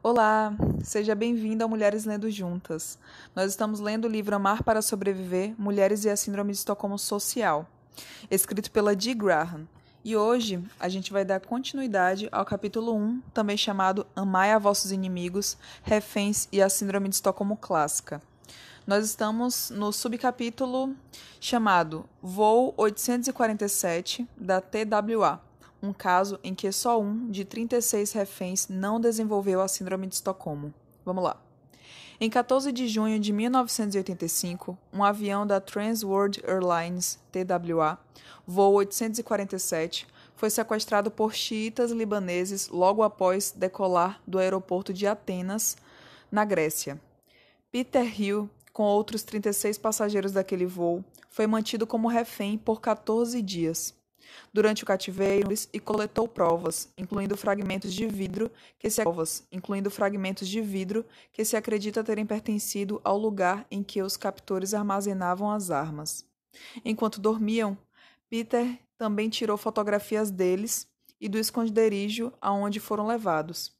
Olá, seja bem-vindo ao Mulheres Lendo Juntas. Nós estamos lendo o livro Amar para Sobreviver: Mulheres e a Síndrome de Estocolmo Social, escrito pela Dee Graham. E hoje a gente vai dar continuidade ao capítulo 1, também chamado Amai a Vossos Inimigos, Reféns e a Síndrome de Estocolmo Clássica. Nós estamos no subcapítulo chamado Voo 847 da TWA um caso em que só um de 36 reféns não desenvolveu a Síndrome de Estocolmo. Vamos lá. Em 14 de junho de 1985, um avião da Trans World Airlines, TWA, voo 847, foi sequestrado por xiitas libaneses logo após decolar do aeroporto de Atenas, na Grécia. Peter Hill, com outros 36 passageiros daquele voo, foi mantido como refém por 14 dias durante o cativeiro e coletou provas, incluindo fragmentos de vidro que se provas, incluindo fragmentos de vidro que se acredita terem pertencido ao lugar em que os captores armazenavam as armas. Enquanto dormiam, Peter também tirou fotografias deles e do esconderijo aonde foram levados.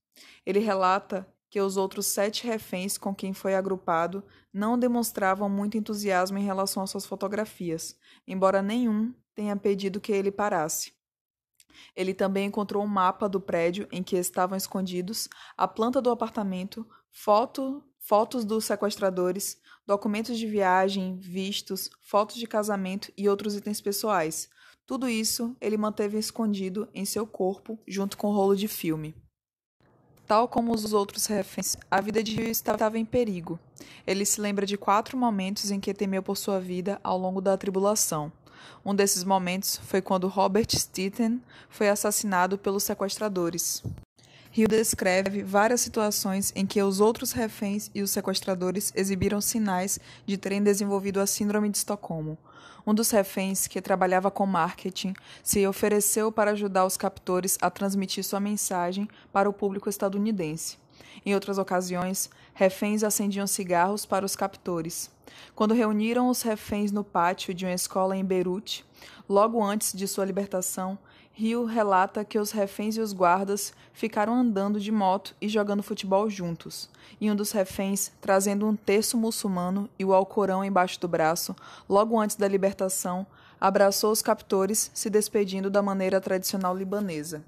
Ele relata que os outros sete reféns com quem foi agrupado não demonstravam muito entusiasmo em relação às suas fotografias, embora nenhum tenha pedido que ele parasse. Ele também encontrou um mapa do prédio em que estavam escondidos, a planta do apartamento, foto, fotos dos sequestradores, documentos de viagem, vistos, fotos de casamento e outros itens pessoais. Tudo isso ele manteve escondido em seu corpo, junto com o rolo de filme. Tal como os outros reféns, a vida de Rio estava em perigo. Ele se lembra de quatro momentos em que temeu por sua vida ao longo da tribulação. Um desses momentos foi quando Robert Stitten foi assassinado pelos sequestradores. Hill descreve várias situações em que os outros reféns e os sequestradores exibiram sinais de terem desenvolvido a Síndrome de Estocolmo. Um dos reféns, que trabalhava com marketing, se ofereceu para ajudar os captores a transmitir sua mensagem para o público estadunidense. Em outras ocasiões, Reféns acendiam cigarros para os captores. Quando reuniram os reféns no pátio de uma escola em Beirute, logo antes de sua libertação, Rio relata que os reféns e os guardas ficaram andando de moto e jogando futebol juntos, e um dos reféns, trazendo um terço muçulmano e o Alcorão embaixo do braço, logo antes da libertação, abraçou os captores, se despedindo da maneira tradicional libanesa.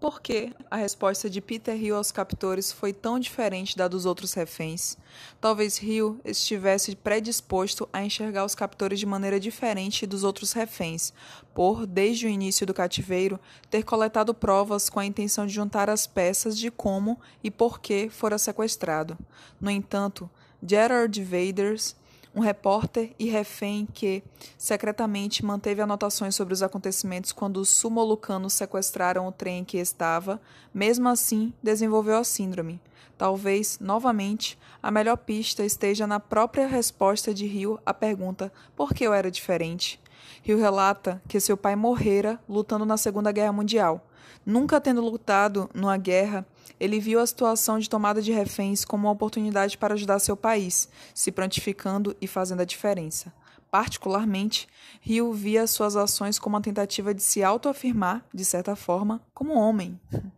Por que a resposta de Peter Hill aos captores foi tão diferente da dos outros reféns? Talvez Hill estivesse predisposto a enxergar os captores de maneira diferente dos outros reféns, por, desde o início do cativeiro, ter coletado provas com a intenção de juntar as peças de como e por que fora sequestrado. No entanto, Gerard Vaders um repórter e refém que secretamente manteve anotações sobre os acontecimentos quando os sumolucanos sequestraram o trem em que estava, mesmo assim desenvolveu a síndrome. Talvez, novamente, a melhor pista esteja na própria resposta de Rio à pergunta por que eu era diferente. Rio relata que seu pai morrera lutando na Segunda Guerra Mundial. Nunca tendo lutado numa guerra, ele viu a situação de tomada de reféns como uma oportunidade para ajudar seu país, se prontificando e fazendo a diferença. Particularmente, Rio via suas ações como uma tentativa de se autoafirmar, de certa forma, como homem.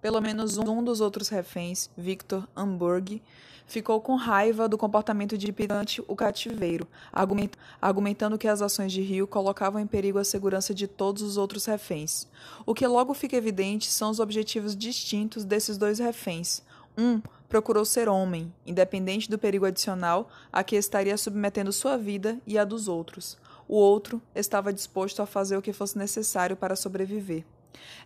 Pelo menos um dos outros reféns, Victor Hamburg, ficou com raiva do comportamento de Pirante o cativeiro, argumentando que as ações de Rio colocavam em perigo a segurança de todos os outros reféns. O que logo fica evidente são os objetivos distintos desses dois reféns. Um procurou ser homem, independente do perigo adicional a que estaria submetendo sua vida e a dos outros. O outro estava disposto a fazer o que fosse necessário para sobreviver.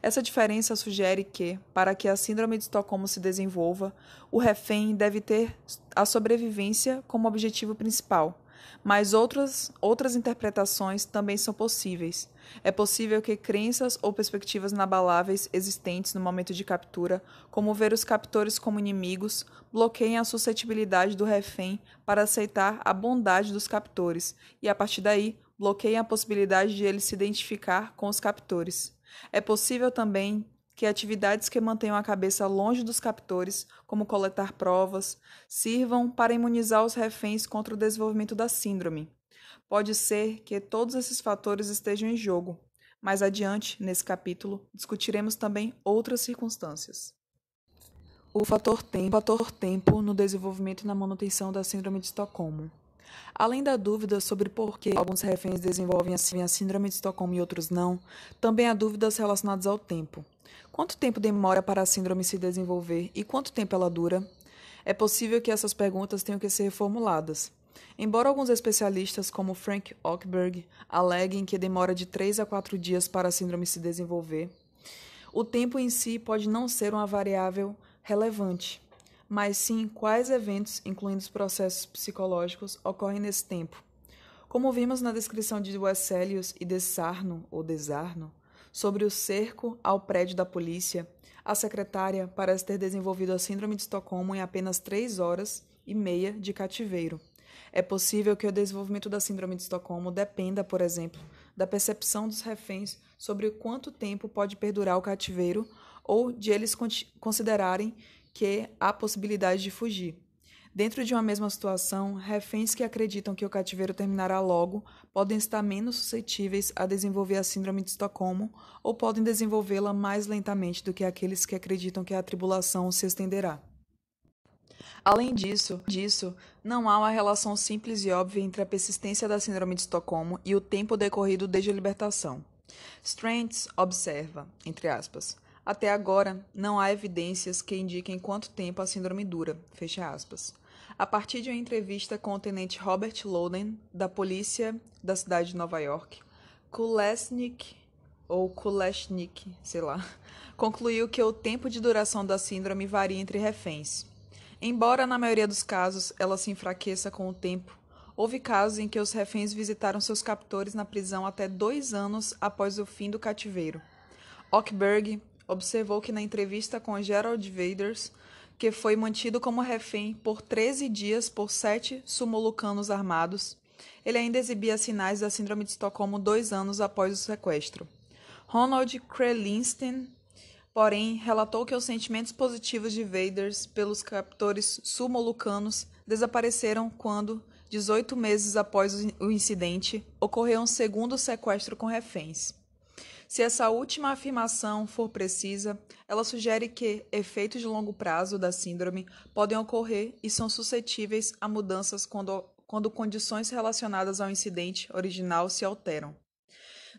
Essa diferença sugere que, para que a Síndrome de Estocolmo se desenvolva, o refém deve ter a sobrevivência como objetivo principal. Mas outras, outras interpretações também são possíveis. É possível que crenças ou perspectivas inabaláveis existentes no momento de captura, como ver os captores como inimigos, bloqueiem a suscetibilidade do refém para aceitar a bondade dos captores e, a partir daí, bloqueiem a possibilidade de ele se identificar com os captores. É possível também que atividades que mantenham a cabeça longe dos captores, como coletar provas, sirvam para imunizar os reféns contra o desenvolvimento da síndrome. Pode ser que todos esses fatores estejam em jogo. Mais adiante, nesse capítulo, discutiremos também outras circunstâncias. O fator tempo, fator tempo no desenvolvimento e na manutenção da Síndrome de Estocolmo. Além da dúvida sobre por que alguns reféns desenvolvem assim a síndrome de Estocolmo e outros não, também há dúvidas relacionadas ao tempo. Quanto tempo demora para a síndrome se desenvolver e quanto tempo ela dura? É possível que essas perguntas tenham que ser reformuladas. Embora alguns especialistas, como Frank Ockberg, aleguem que demora de 3 a 4 dias para a síndrome se desenvolver, o tempo em si pode não ser uma variável relevante mas sim quais eventos, incluindo os processos psicológicos, ocorrem nesse tempo. Como vimos na descrição de Wesselius e Desarno, ou Desarno, sobre o cerco ao prédio da polícia, a secretária parece ter desenvolvido a Síndrome de Estocolmo em apenas três horas e meia de cativeiro. É possível que o desenvolvimento da Síndrome de Estocolmo dependa, por exemplo, da percepção dos reféns sobre quanto tempo pode perdurar o cativeiro ou de eles considerarem que há possibilidade de fugir. Dentro de uma mesma situação, reféns que acreditam que o cativeiro terminará logo podem estar menos suscetíveis a desenvolver a Síndrome de Estocolmo ou podem desenvolvê-la mais lentamente do que aqueles que acreditam que a tribulação se estenderá. Além disso, disso, não há uma relação simples e óbvia entre a persistência da Síndrome de Estocolmo e o tempo decorrido desde a libertação. Strands observa, entre aspas, até agora, não há evidências que indiquem quanto tempo a síndrome dura. Fecha aspas. A partir de uma entrevista com o tenente Robert Loden, da polícia da cidade de Nova York, Kulesnik, ou Kulesnik, sei lá, concluiu que o tempo de duração da síndrome varia entre reféns. Embora, na maioria dos casos, ela se enfraqueça com o tempo, houve casos em que os reféns visitaram seus captores na prisão até dois anos após o fim do cativeiro. Ockberg observou que na entrevista com Gerald Vaders, que foi mantido como refém por 13 dias por sete sumolucanos armados, ele ainda exibia sinais da Síndrome de Estocolmo dois anos após o sequestro. Ronald Krelinstein, porém, relatou que os sentimentos positivos de Vaders pelos captores sumolucanos desapareceram quando, 18 meses após o incidente, ocorreu um segundo sequestro com reféns. Se essa última afirmação for precisa, ela sugere que efeitos de longo prazo da síndrome podem ocorrer e são suscetíveis a mudanças quando, quando condições relacionadas ao incidente original se alteram.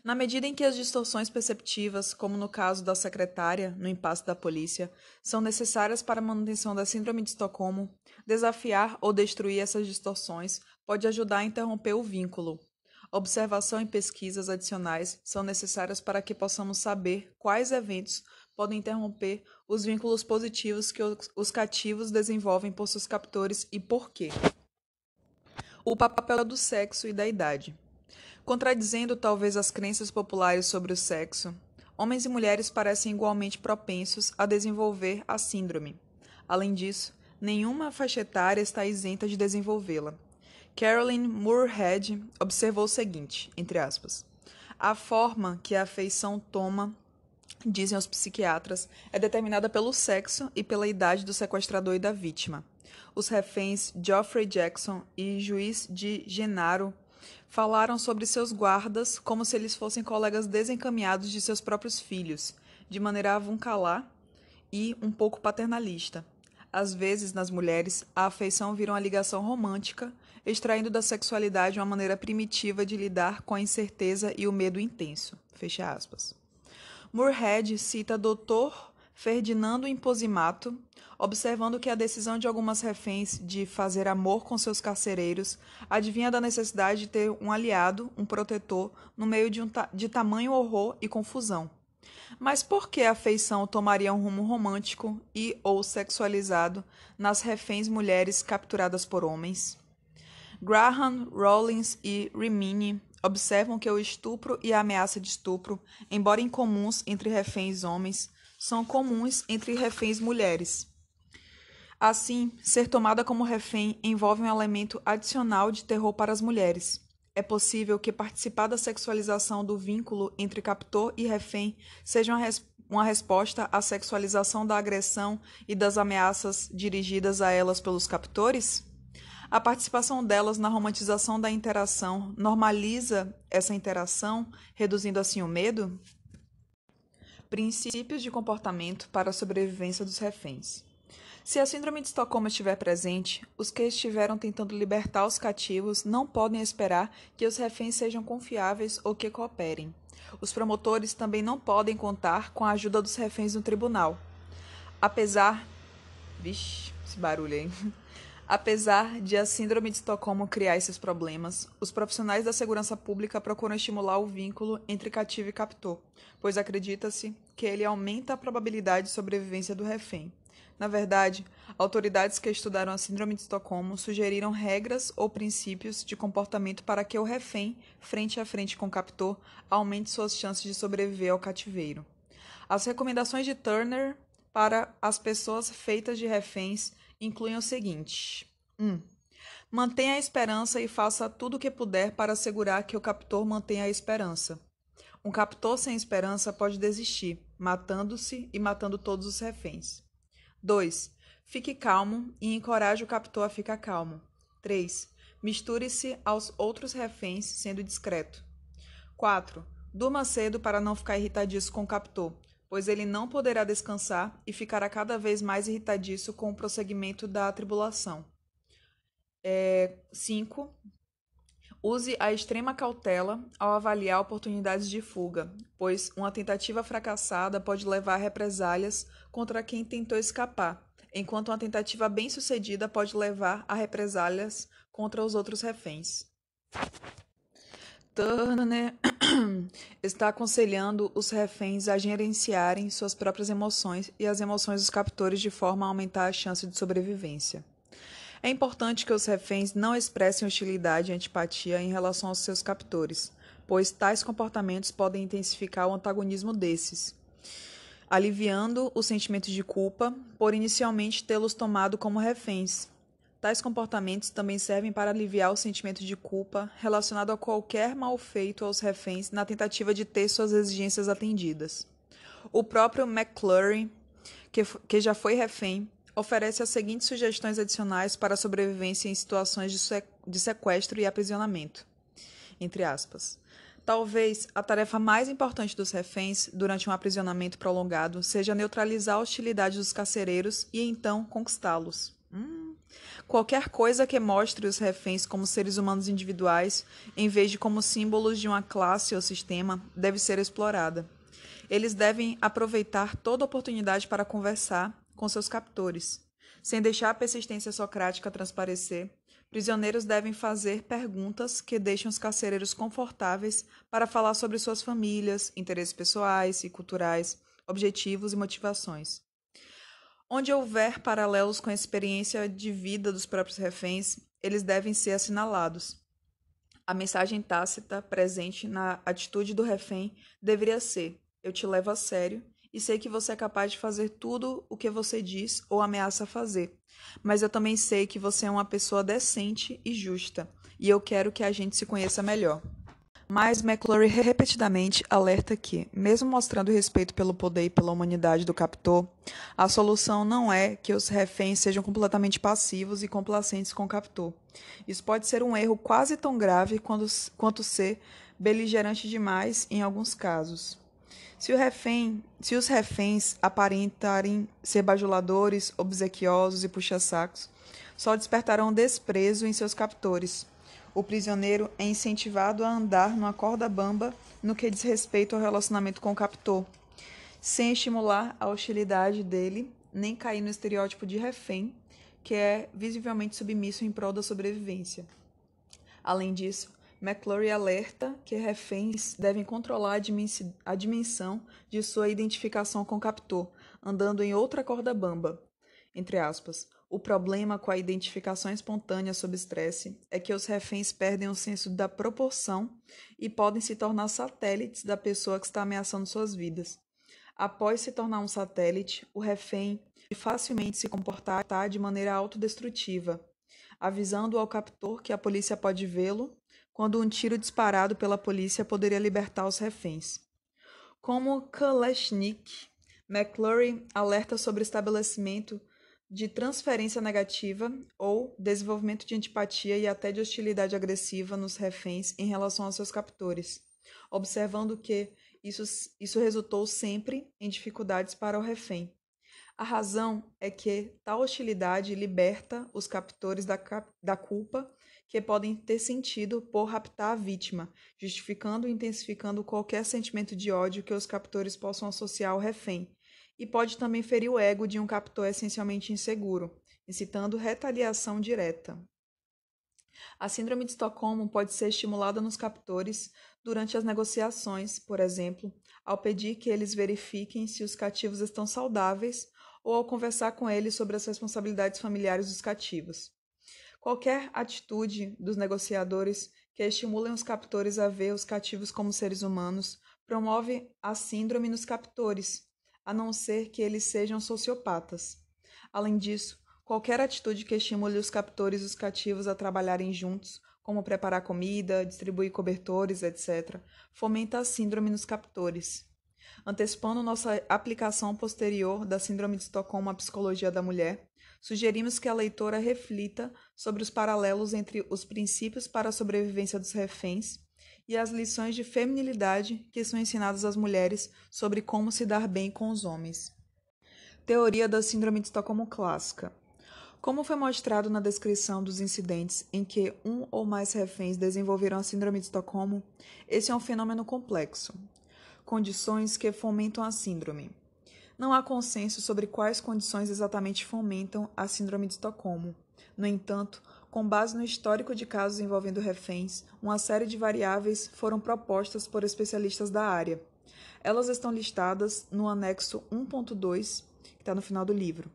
Na medida em que as distorções perceptivas, como no caso da secretária no impasse da polícia, são necessárias para a manutenção da Síndrome de Estocolmo, desafiar ou destruir essas distorções pode ajudar a interromper o vínculo, observação e pesquisas adicionais são necessárias para que possamos saber quais eventos podem interromper os vínculos positivos que os cativos desenvolvem por seus captores e por quê. O papel do sexo e da idade. Contradizendo talvez as crenças populares sobre o sexo, homens e mulheres parecem igualmente propensos a desenvolver a síndrome. Além disso, nenhuma faixa etária está isenta de desenvolvê-la. Carolyn Moorhead observou o seguinte, entre aspas, a forma que a afeição toma, dizem os psiquiatras, é determinada pelo sexo e pela idade do sequestrador e da vítima. Os reféns Geoffrey Jackson e juiz de Genaro falaram sobre seus guardas como se eles fossem colegas desencaminhados de seus próprios filhos, de maneira avuncalar e um pouco paternalista. Às vezes, nas mulheres, a afeição vira uma ligação romântica extraindo da sexualidade uma maneira primitiva de lidar com a incerteza e o medo intenso. Fecha aspas. Moorhead cita Dr. Ferdinando Imposimato, observando que a decisão de algumas reféns de fazer amor com seus carcereiros adivinha da necessidade de ter um aliado, um protetor, no meio de, um ta de tamanho horror e confusão. Mas por que a afeição tomaria um rumo romântico e ou sexualizado nas reféns mulheres capturadas por homens? Graham, Rawlings e Rimini observam que o estupro e a ameaça de estupro, embora incomuns entre reféns homens, são comuns entre reféns mulheres. Assim, ser tomada como refém envolve um elemento adicional de terror para as mulheres. É possível que participar da sexualização do vínculo entre captor e refém seja uma, res uma resposta à sexualização da agressão e das ameaças dirigidas a elas pelos captores? A participação delas na romantização da interação normaliza essa interação, reduzindo assim o medo? Princípios de comportamento para a sobrevivência dos reféns. Se a Síndrome de Estocolmo estiver presente, os que estiveram tentando libertar os cativos não podem esperar que os reféns sejam confiáveis ou que cooperem. Os promotores também não podem contar com a ajuda dos reféns no tribunal. Apesar. Vixe, esse barulho aí. Apesar de a Síndrome de Estocolmo criar esses problemas, os profissionais da segurança pública procuram estimular o vínculo entre cativo e captor, pois acredita-se que ele aumenta a probabilidade de sobrevivência do refém. Na verdade, autoridades que estudaram a Síndrome de Estocolmo sugeriram regras ou princípios de comportamento para que o refém, frente a frente com o captor, aumente suas chances de sobreviver ao cativeiro. As recomendações de Turner para as pessoas feitas de reféns incluem o seguinte: 1. Um, mantenha a esperança e faça tudo o que puder para assegurar que o captor mantenha a esperança. Um captor sem esperança pode desistir, matando-se e matando todos os reféns. 2. Fique calmo e encoraje o captor a ficar calmo. 3. Misture-se aos outros reféns, sendo discreto. 4. Durma cedo para não ficar irritadíssimo com o captor, pois ele não poderá descansar e ficará cada vez mais irritadiço com o prosseguimento da tribulação. 5. É, Use a extrema cautela ao avaliar oportunidades de fuga, pois uma tentativa fracassada pode levar a represálias contra quem tentou escapar, enquanto uma tentativa bem-sucedida pode levar a represálias contra os outros reféns. Turner né? está aconselhando os reféns a gerenciarem suas próprias emoções e as emoções dos captores de forma a aumentar a chance de sobrevivência. É importante que os reféns não expressem hostilidade e antipatia em relação aos seus captores, pois tais comportamentos podem intensificar o antagonismo desses, aliviando o sentimento de culpa por inicialmente tê-los tomado como reféns. Tais comportamentos também servem para aliviar o sentimento de culpa relacionado a qualquer mal feito aos reféns na tentativa de ter suas exigências atendidas. O próprio McClure, que, que já foi refém, oferece as seguintes sugestões adicionais para a sobrevivência em situações de, sequ de sequestro e aprisionamento. Entre aspas. Talvez a tarefa mais importante dos reféns durante um aprisionamento prolongado seja neutralizar a hostilidade dos carcereiros e então conquistá-los. Hum. Qualquer coisa que mostre os reféns como seres humanos individuais, em vez de como símbolos de uma classe ou sistema, deve ser explorada. Eles devem aproveitar toda oportunidade para conversar com seus captores. Sem deixar a persistência socrática transparecer, prisioneiros devem fazer perguntas que deixem os carcereiros confortáveis para falar sobre suas famílias, interesses pessoais e culturais, objetivos e motivações. Onde houver paralelos com a experiência de vida dos próprios reféns, eles devem ser assinalados. A mensagem tácita presente na atitude do refém deveria ser: Eu te levo a sério e sei que você é capaz de fazer tudo o que você diz ou ameaça fazer, mas eu também sei que você é uma pessoa decente e justa e eu quero que a gente se conheça melhor. Mas McClory repetidamente alerta que, mesmo mostrando respeito pelo poder e pela humanidade do captor, a solução não é que os reféns sejam completamente passivos e complacentes com o captor. Isso pode ser um erro quase tão grave quanto, quanto ser beligerante demais em alguns casos. Se, refém, se os reféns aparentarem ser bajuladores, obsequiosos e puxa-sacos, só despertarão desprezo em seus captores o prisioneiro é incentivado a andar numa corda bamba no que diz respeito ao relacionamento com o captor, sem estimular a hostilidade dele, nem cair no estereótipo de refém, que é visivelmente submisso em prol da sobrevivência. Além disso, McClory alerta que reféns devem controlar a, dimensão de sua identificação com o captor, andando em outra corda bamba, entre aspas, o problema com a identificação espontânea sob estresse é que os reféns perdem o senso da proporção e podem se tornar satélites da pessoa que está ameaçando suas vidas. Após se tornar um satélite, o refém facilmente se comportar de maneira autodestrutiva, avisando ao captor que a polícia pode vê-lo, quando um tiro disparado pela polícia poderia libertar os reféns. Como Kalashnik, McClurry alerta sobre o estabelecimento de transferência negativa ou desenvolvimento de antipatia e até de hostilidade agressiva nos reféns em relação aos seus captores, observando que isso, isso resultou sempre em dificuldades para o refém. A razão é que tal hostilidade liberta os captores da, da culpa que podem ter sentido por raptar a vítima, justificando e intensificando qualquer sentimento de ódio que os captores possam associar ao refém, e pode também ferir o ego de um captor essencialmente inseguro, incitando retaliação direta. A Síndrome de Estocolmo pode ser estimulada nos captores durante as negociações, por exemplo, ao pedir que eles verifiquem se os cativos estão saudáveis ou ao conversar com eles sobre as responsabilidades familiares dos cativos. Qualquer atitude dos negociadores que estimulem os captores a ver os cativos como seres humanos promove a síndrome nos captores, a não ser que eles sejam sociopatas. Além disso, qualquer atitude que estimule os captores e os cativos a trabalharem juntos, como preparar comida, distribuir cobertores, etc., fomenta a síndrome nos captores. Antecipando nossa aplicação posterior da Síndrome de Estocolmo à Psicologia da Mulher, sugerimos que a leitora reflita sobre os paralelos entre os princípios para a sobrevivência dos reféns e as lições de feminilidade que são ensinadas às mulheres sobre como se dar bem com os homens. Teoria da Síndrome de Estocolmo Clássica. Como foi mostrado na descrição dos incidentes em que um ou mais reféns desenvolveram a Síndrome de Estocolmo, esse é um fenômeno complexo. Condições que fomentam a síndrome. Não há consenso sobre quais condições exatamente fomentam a Síndrome de Estocolmo. No entanto, com base no histórico de casos envolvendo reféns, uma série de variáveis foram propostas por especialistas da área. Elas estão listadas no anexo 1.2, que está no final do livro.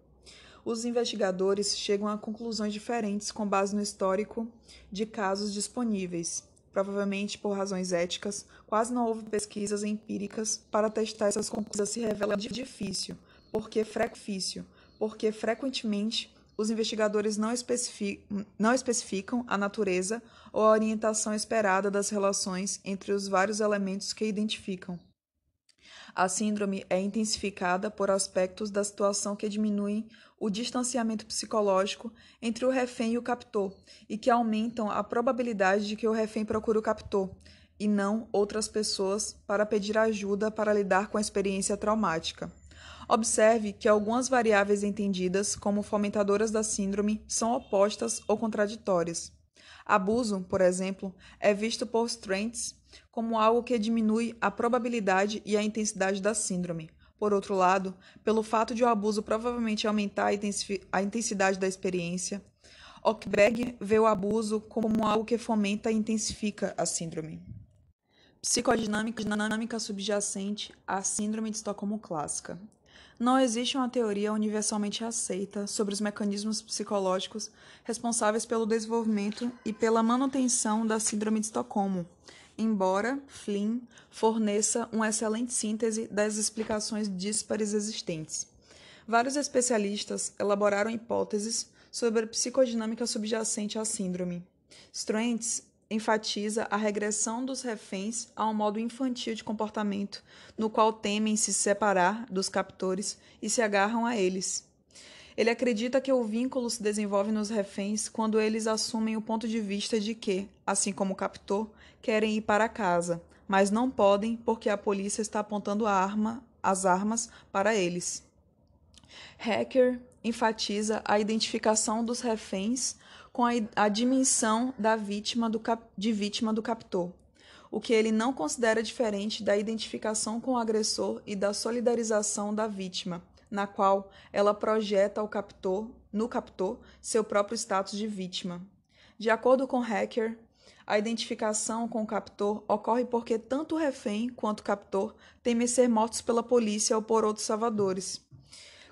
Os investigadores chegam a conclusões diferentes com base no histórico de casos disponíveis. Provavelmente por razões éticas, quase não houve pesquisas empíricas para testar essas conclusões se revela difícil, porque, frequício, porque frequentemente os investigadores não, especificam, não especificam a natureza ou a orientação esperada das relações entre os vários elementos que identificam. A síndrome é intensificada por aspectos da situação que diminuem o distanciamento psicológico entre o refém e o captor e que aumentam a probabilidade de que o refém procure o captor e não outras pessoas para pedir ajuda para lidar com a experiência traumática. Observe que algumas variáveis entendidas como fomentadoras da síndrome são opostas ou contraditórias. Abuso, por exemplo, é visto por Strengths como algo que diminui a probabilidade e a intensidade da síndrome. Por outro lado, pelo fato de o abuso provavelmente aumentar a intensidade da experiência, Ockberg vê o abuso como algo que fomenta e intensifica a síndrome. Psicodinâmica dinâmica subjacente à síndrome de Estocolmo clássica. Não existe uma teoria universalmente aceita sobre os mecanismos psicológicos responsáveis pelo desenvolvimento e pela manutenção da Síndrome de Estocolmo, embora Flynn forneça uma excelente síntese das explicações díspares existentes. Vários especialistas elaboraram hipóteses sobre a psicodinâmica subjacente à síndrome. Strengths enfatiza a regressão dos reféns a um modo infantil de comportamento, no qual temem se separar dos captores e se agarram a eles. Ele acredita que o vínculo se desenvolve nos reféns quando eles assumem o ponto de vista de que, assim como o captor, querem ir para casa, mas não podem porque a polícia está apontando a arma, as armas para eles. Hacker enfatiza a identificação dos reféns com a, a dimensão da vítima do cap, de vítima do captor, o que ele não considera diferente da identificação com o agressor e da solidarização da vítima, na qual ela projeta ao captor, no captor seu próprio status de vítima. De acordo com Hacker, a identificação com o captor ocorre porque tanto o refém quanto o captor temem ser mortos pela polícia ou por outros salvadores.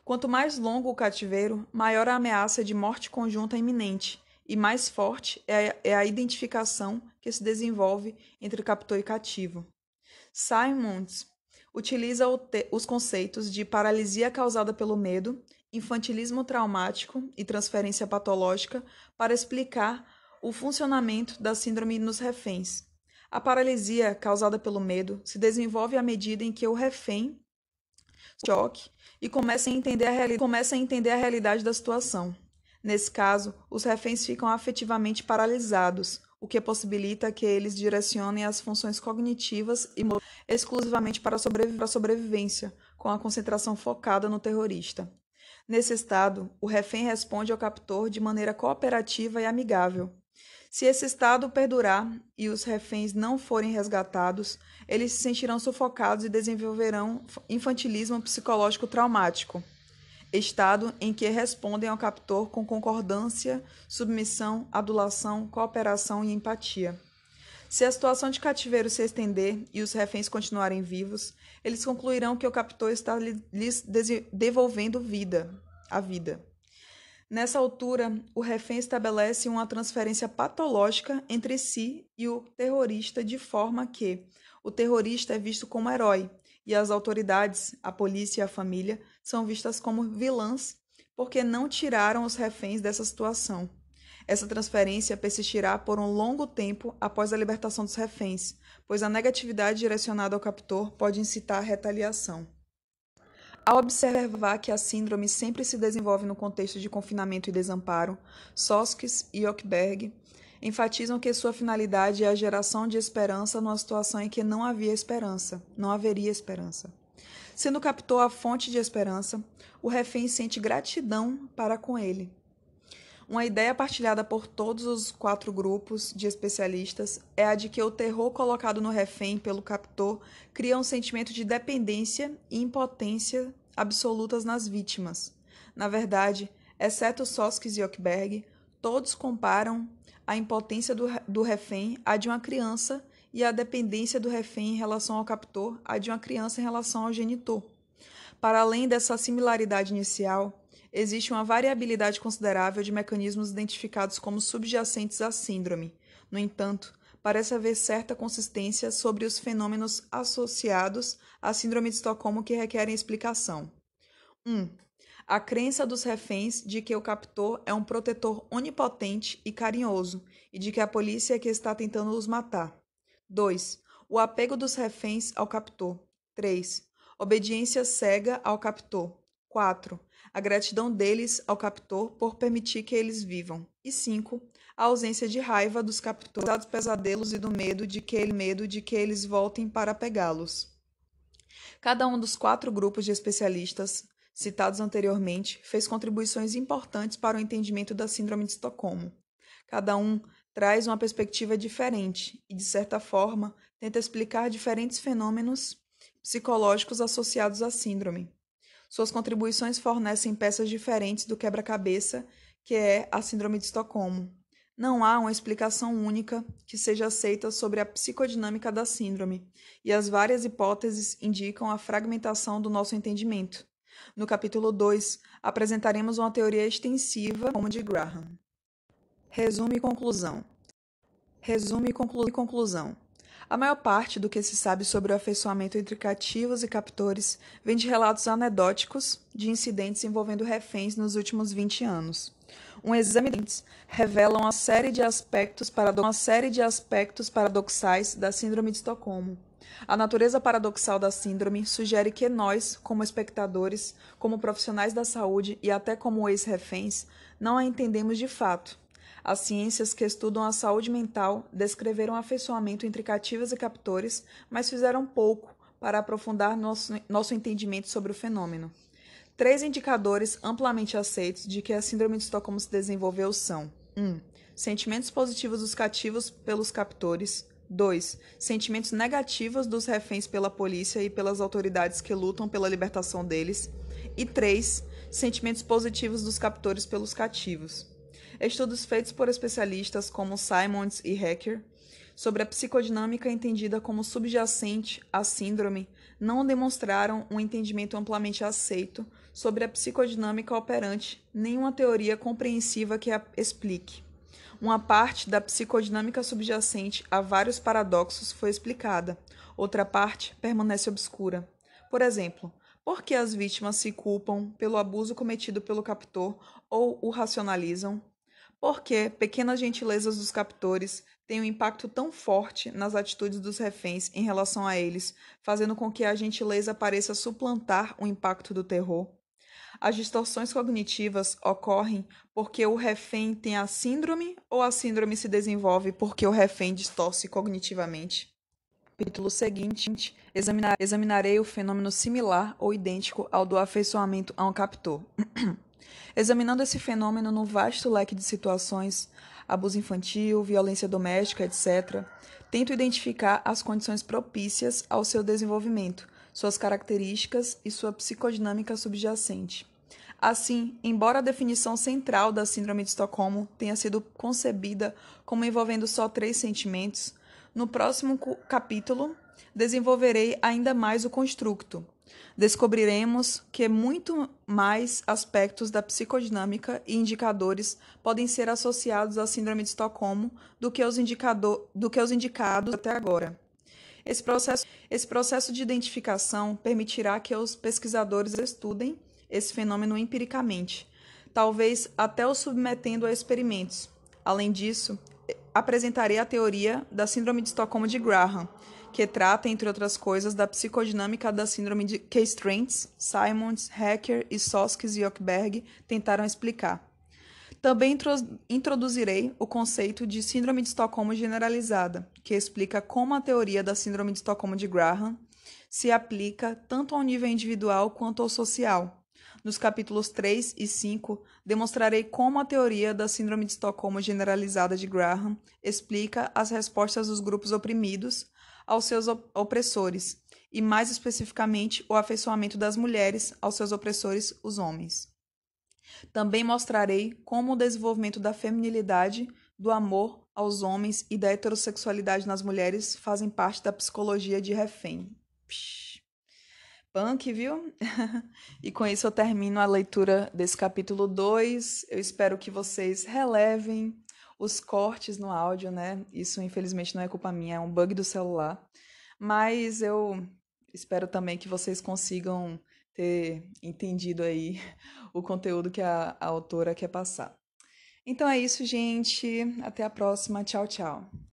Quanto mais longo o cativeiro, maior a ameaça de morte conjunta iminente e mais forte é a é identificação que se desenvolve entre captor e cativo. Simons utiliza os conceitos de paralisia causada pelo medo, infantilismo traumático e transferência patológica para explicar o funcionamento da síndrome nos reféns. A paralisia causada pelo medo se desenvolve à medida em que o refém choque e começa a entender a, começa a, entender a realidade da situação. Nesse caso, os reféns ficam afetivamente paralisados, o que possibilita que eles direcionem as funções cognitivas e exclusivamente para a sobrevivência, com a concentração focada no terrorista. Nesse estado, o refém responde ao captor de maneira cooperativa e amigável, se esse estado perdurar e os reféns não forem resgatados, eles se sentirão sufocados e desenvolverão infantilismo psicológico traumático, estado em que respondem ao captor com concordância, submissão, adulação, cooperação e empatia. Se a situação de cativeiro se estender e os reféns continuarem vivos, eles concluirão que o captor está lhes devolvendo vida, a vida. Nessa altura, o refém estabelece uma transferência patológica entre si e o terrorista, de forma que o terrorista é visto como herói e as autoridades, a polícia e a família, são vistas como vilãs porque não tiraram os reféns dessa situação. Essa transferência persistirá por um longo tempo após a libertação dos reféns, pois a negatividade direcionada ao captor pode incitar retaliação. Ao observar que a síndrome sempre se desenvolve no contexto de confinamento e desamparo, Soskis e Ockberg enfatizam que sua finalidade é a geração de esperança numa situação em que não havia esperança, não haveria esperança. Sendo captor a fonte de esperança, o refém sente gratidão para com ele, uma ideia partilhada por todos os quatro grupos de especialistas é a de que o terror colocado no refém pelo captor cria um sentimento de dependência e impotência absolutas nas vítimas. Na verdade, exceto Soskis e Ockberg, todos comparam a impotência do, do refém à de uma criança e a dependência do refém em relação ao captor à de uma criança em relação ao genitor. Para além dessa similaridade inicial, existe uma variabilidade considerável de mecanismos identificados como subjacentes à síndrome. No entanto, parece haver certa consistência sobre os fenômenos associados à Síndrome de Estocolmo que requerem explicação. 1. A crença dos reféns de que o captor é um protetor onipotente e carinhoso e de que a polícia é que está tentando os matar. 2. O apego dos reféns ao captor. 3. Obediência cega ao captor. 4 a gratidão deles ao captor por permitir que eles vivam. E 5. A ausência de raiva dos captores, dos pesadelos e do medo de que, medo de que eles voltem para pegá-los. Cada um dos quatro grupos de especialistas citados anteriormente fez contribuições importantes para o entendimento da Síndrome de Estocolmo. Cada um traz uma perspectiva diferente e, de certa forma, tenta explicar diferentes fenômenos psicológicos associados à síndrome. Suas contribuições fornecem peças diferentes do quebra-cabeça que é a Síndrome de Estocolmo. Não há uma explicação única que seja aceita sobre a psicodinâmica da síndrome, e as várias hipóteses indicam a fragmentação do nosso entendimento. No capítulo 2, apresentaremos uma teoria extensiva como de Graham. Resumo e conclusão. Resumo e conclusão. A maior parte do que se sabe sobre o afeiçoamento entre cativos e captores vem de relatos anedóticos de incidentes envolvendo reféns nos últimos 20 anos. Um exame de revela uma série de aspectos uma série de aspectos paradoxais da síndrome de Estocolmo. A natureza paradoxal da síndrome sugere que nós, como espectadores, como profissionais da saúde e até como ex-reféns, não a entendemos de fato as ciências que estudam a saúde mental descreveram afeiçoamento entre cativas e captores, mas fizeram pouco para aprofundar nosso, nosso entendimento sobre o fenômeno. Três indicadores amplamente aceitos de que a Síndrome de Estocolmo se desenvolveu são: 1. Um, sentimentos positivos dos cativos pelos captores. 2. Sentimentos negativos dos reféns pela polícia e pelas autoridades que lutam pela libertação deles. E 3. Sentimentos positivos dos captores pelos cativos estudos feitos por especialistas como Simons e Hacker sobre a psicodinâmica entendida como subjacente à síndrome não demonstraram um entendimento amplamente aceito sobre a psicodinâmica operante, nem uma teoria compreensiva que a explique. Uma parte da psicodinâmica subjacente a vários paradoxos foi explicada, outra parte permanece obscura. Por exemplo, por que as vítimas se culpam pelo abuso cometido pelo captor ou o racionalizam? Porque pequenas gentilezas dos captores têm um impacto tão forte nas atitudes dos reféns em relação a eles, fazendo com que a gentileza pareça suplantar o impacto do terror. As distorções cognitivas ocorrem porque o refém tem a síndrome ou a síndrome se desenvolve porque o refém distorce cognitivamente. Capítulo seguinte: examinar, examinarei o fenômeno similar ou idêntico ao do afeiçoamento a um captor. Examinando esse fenômeno no vasto leque de situações, abuso infantil, violência doméstica, etc., tento identificar as condições propícias ao seu desenvolvimento, suas características e sua psicodinâmica subjacente. Assim, embora a definição central da Síndrome de Estocolmo tenha sido concebida como envolvendo só três sentimentos, no próximo capítulo desenvolverei ainda mais o construto, descobriremos que muito mais aspectos da psicodinâmica e indicadores podem ser associados à Síndrome de Estocolmo do que os, indicador do que os indicados até agora. Esse processo, esse processo de identificação permitirá que os pesquisadores estudem esse fenômeno empiricamente, talvez até o submetendo a experimentos. Além disso, apresentarei a teoria da Síndrome de Estocolmo de Graham, que trata, entre outras coisas, da psicodinâmica da síndrome de que Simons, Hacker e Soskis e Ockberg tentaram explicar. Também introduzirei o conceito de síndrome de Estocolmo generalizada, que explica como a teoria da síndrome de Estocolmo de Graham se aplica tanto ao nível individual quanto ao social. Nos capítulos 3 e 5, demonstrarei como a teoria da síndrome de Estocolmo generalizada de Graham explica as respostas dos grupos oprimidos aos seus opressores, e mais especificamente o afeiçoamento das mulheres aos seus opressores, os homens. Também mostrarei como o desenvolvimento da feminilidade, do amor aos homens e da heterossexualidade nas mulheres fazem parte da psicologia de refém. Psh. Punk, viu? e com isso eu termino a leitura desse capítulo 2. Eu espero que vocês relevem os cortes no áudio, né? Isso infelizmente não é culpa minha, é um bug do celular. Mas eu espero também que vocês consigam ter entendido aí o conteúdo que a, a autora quer passar. Então é isso, gente. Até a próxima. Tchau, tchau.